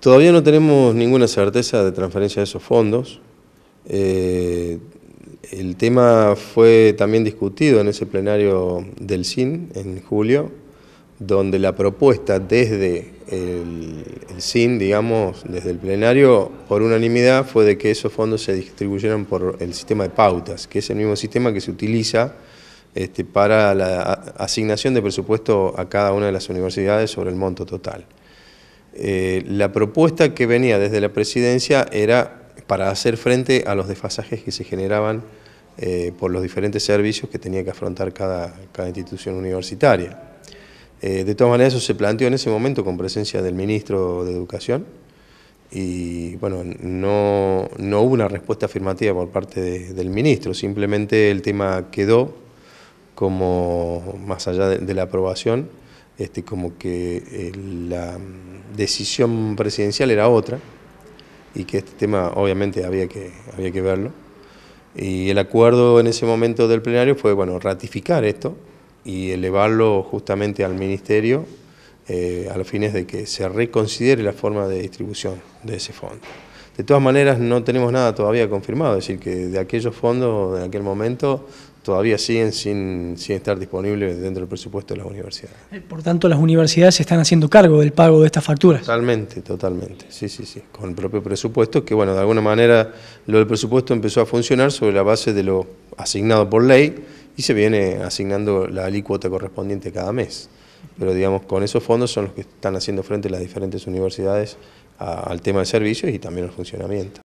Todavía no tenemos ninguna certeza de transferencia de esos fondos. Eh, el tema fue también discutido en ese plenario del SIN en julio, donde la propuesta desde el, SIN, digamos, desde el plenario, por unanimidad fue de que esos fondos se distribuyeran por el sistema de pautas, que es el mismo sistema que se utiliza este, para la asignación de presupuesto a cada una de las universidades sobre el monto total. Eh, la propuesta que venía desde la presidencia era para hacer frente a los desfasajes que se generaban eh, por los diferentes servicios que tenía que afrontar cada, institución universitaria. Eh, de todas maneras, eso se planteó en ese momento con presencia del ministro de Educación y bueno, no, hubo una respuesta afirmativa por parte del ministro, simplemente el tema quedó como, más allá de, la aprobación, este, como que la decisión presidencial era otra y que este tema obviamente había que, había que verlo. Y el acuerdo en ese momento del plenario fue bueno, ratificar esto y elevarlo justamente al Ministerio eh, a los fines de que se reconsidere la forma de distribución de ese fondo. De todas maneras, no tenemos nada todavía confirmado, es decir, que de aquellos fondos, de aquel momento, todavía siguen sin, estar disponibles dentro del presupuesto de las universidades. Eh, por tanto, las universidades se están haciendo cargo del pago de estas facturas. Totalmente, totalmente, sí, sí, sí, con el propio presupuesto, que bueno, de alguna manera lo del presupuesto empezó a funcionar sobre la base de lo asignado por ley y se viene asignando la alícuota correspondiente cada mes pero digamos, con esos fondos son los que están haciendo frente las diferentes universidades al tema de servicios y también al funcionamiento.